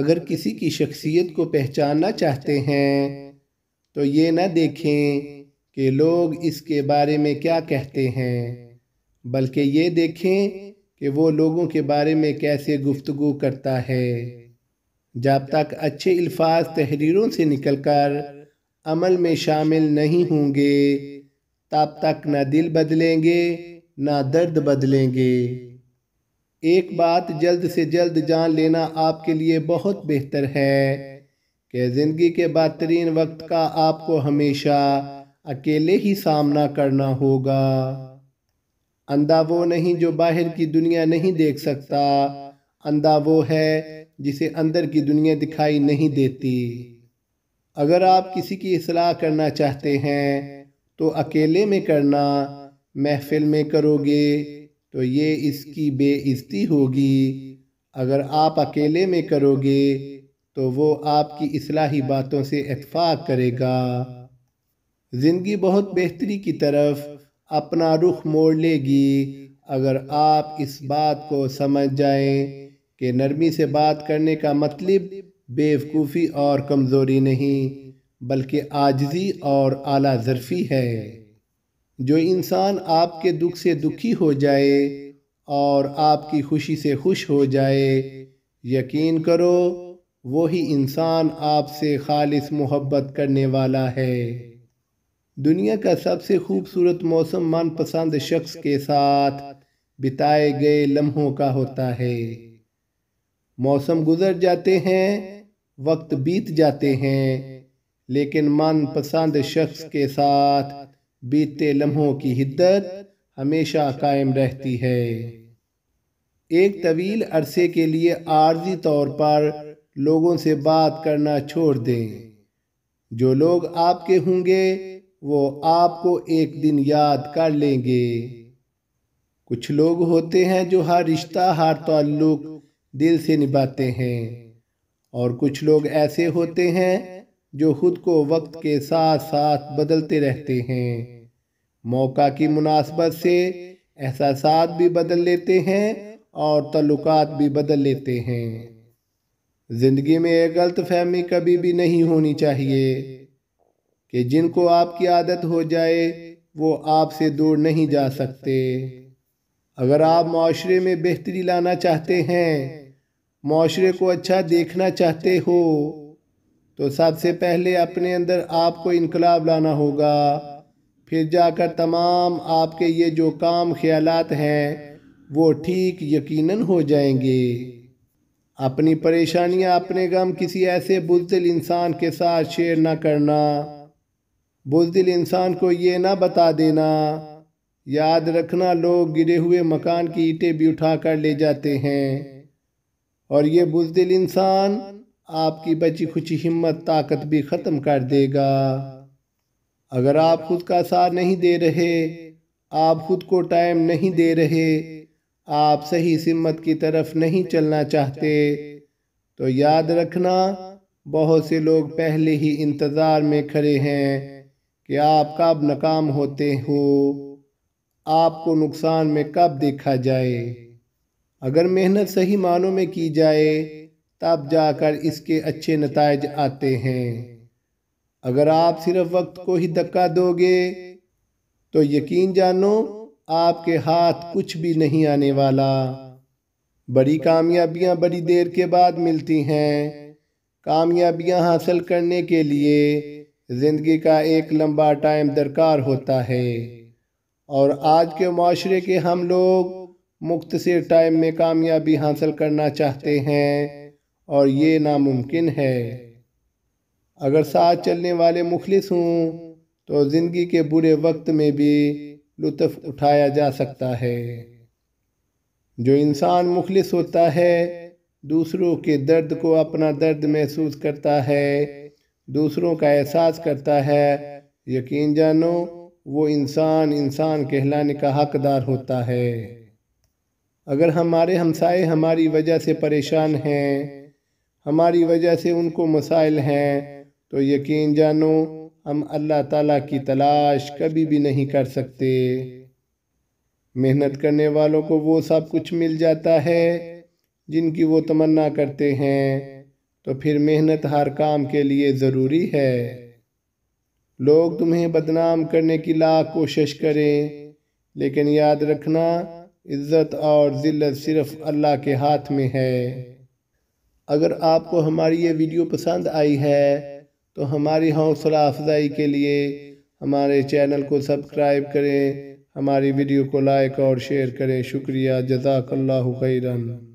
अगर किसी की शख्सियत को पहचानना चाहते हैं तो ये ना देखें कि लोग इसके बारे में क्या कहते हैं बल्कि ये देखें कि वो लोगों के बारे में कैसे गुफ्तु करता है जब तक अच्छे अल्फाज तहरीरों से निकलकर अमल में शामिल नहीं होंगे तब तक ना दिल बदलेंगे ना दर्द बदलेंगे एक बात जल्द से जल्द जान लेना आपके लिए बहुत बेहतर है कि ज़िंदगी के बदतरीन वक्त का आपको हमेशा अकेले ही सामना करना होगा अंधा वो नहीं जो बाहर की दुनिया नहीं देख सकता अंधा वो है जिसे अंदर की दुनिया दिखाई नहीं देती अगर आप किसी की असलाह करना चाहते हैं तो अकेले में करना महफिल में करोगे तो ये इसकी बेइज्जती होगी अगर आप अकेले में करोगे तो वो आपकी असलाही बातों से इतफाक़ करेगा ज़िंदगी बहुत बेहतरी की तरफ अपना रुख मोड़ लेगी अगर आप इस बात को समझ जाएं कि नरमी से बात करने का मतलब बेवकूफ़ी और कमज़ोरी नहीं बल्कि आजजी और आला ज़रफ़ी है जो इंसान आपके दुख से दुखी हो जाए और आपकी खुशी से खुश हो जाए यकीन करो वही इंसान आपसे खालिस मोहब्बत करने वाला है दुनिया का सबसे खूबसूरत मौसम मनपसंद शख्स के साथ बिताए गए लम्हों का होता है मौसम गुजर जाते हैं वक्त बीत जाते हैं लेकिन मनपसंद शख्स के साथ बीते लम्हों की हिद्दत हमेशा कायम रहती है एक तवील अरसे के लिए आर्जी तौर पर लोगों से बात करना छोड़ दें जो लोग आपके होंगे वो आपको एक दिन याद कर लेंगे कुछ लोग होते हैं जो हर रिश्ता हर ताल्लुक दिल से निभाते हैं और कुछ लोग ऐसे होते हैं जो खुद को वक्त के साथ साथ बदलते रहते हैं मौका की मुनासबत से एहसास भी बदल लेते हैं और तल्लुक भी बदल लेते हैं ज़िंदगी में यह गलत फहमी कभी भी नहीं होनी चाहिए कि जिनको आपकी आदत हो जाए वो आपसे दूर नहीं जा सकते अगर आप माशरे में बेहतरी लाना चाहते हैं माशरे को अच्छा देखना चाहते हो तो सबसे पहले अपने अंदर आपको इनकलाब लाना होगा फिर जाकर तमाम आपके ये जो काम ख्यालात हैं वो ठीक यकीनन हो जाएंगे अपनी परेशानियां अपने गम किसी ऐसे बुजदिल इंसान के साथ शेयर ना करना बुजदिल इंसान को ये ना बता देना याद रखना लोग गिरे हुए मकान की ईंटें भी उठा कर ले जाते हैं और ये बुजदिल इंसान आपकी बची खुची हिम्मत ताकत भी ख़त्म कर देगा अगर आप खुद का साथ नहीं दे रहे आप खुद को टाइम नहीं दे रहे आप सही सिमत की तरफ नहीं चलना चाहते तो याद रखना बहुत से लोग पहले ही इंतज़ार में खड़े हैं कि आप कब नाकाम होते हो आपको नुकसान में कब देखा जाए अगर मेहनत सही मानों में की जाए तब जाकर इसके अच्छे नतज आते हैं अगर आप सिर्फ वक्त को ही धक्का दोगे तो यकीन जानो आपके हाथ कुछ भी नहीं आने वाला बड़ी कामयाबियां बड़ी देर के बाद मिलती हैं कामयाबियां हासिल करने के लिए ज़िंदगी का एक लंबा टाइम दरकार होता है और आज के माशरे के हम लोग मुख्तर टाइम में कामयाबी हासिल करना चाहते हैं और ये नामुमकिन है अगर साथ चलने वाले मुखलिस हों तो ज़िंदगी के बुरे वक्त में भी लुत्फ़ उठाया जा सकता है जो इंसान मुखलिस होता है दूसरों के दर्द को अपना दर्द महसूस करता है दूसरों का एहसास करता है यकीन जानो वो इंसान इंसान कहलाने का हकदार होता है अगर हमारे हमसाए हमारी वजह से परेशान हैं हमारी वजह से उनको मसाइल हैं तो यकीन जानो हम अल्लाह ताला की तलाश कभी भी नहीं कर सकते मेहनत करने वालों को वो सब कुछ मिल जाता है जिनकी वो तमन्ना करते हैं तो फिर मेहनत हर काम के लिए ज़रूरी है लोग तुम्हें बदनाम करने की लाख कोशिश करें लेकिन याद रखना इज़्ज़त और ज़िल्लत सिर्फ़ अल्लाह के हाथ में है अगर आपको हमारी ये वीडियो पसंद आई है तो हमारी हौसला अफजाई के लिए हमारे चैनल को सब्सक्राइब करें हमारी वीडियो को लाइक और शेयर करें शुक्रिया जजाकल्ला खैरन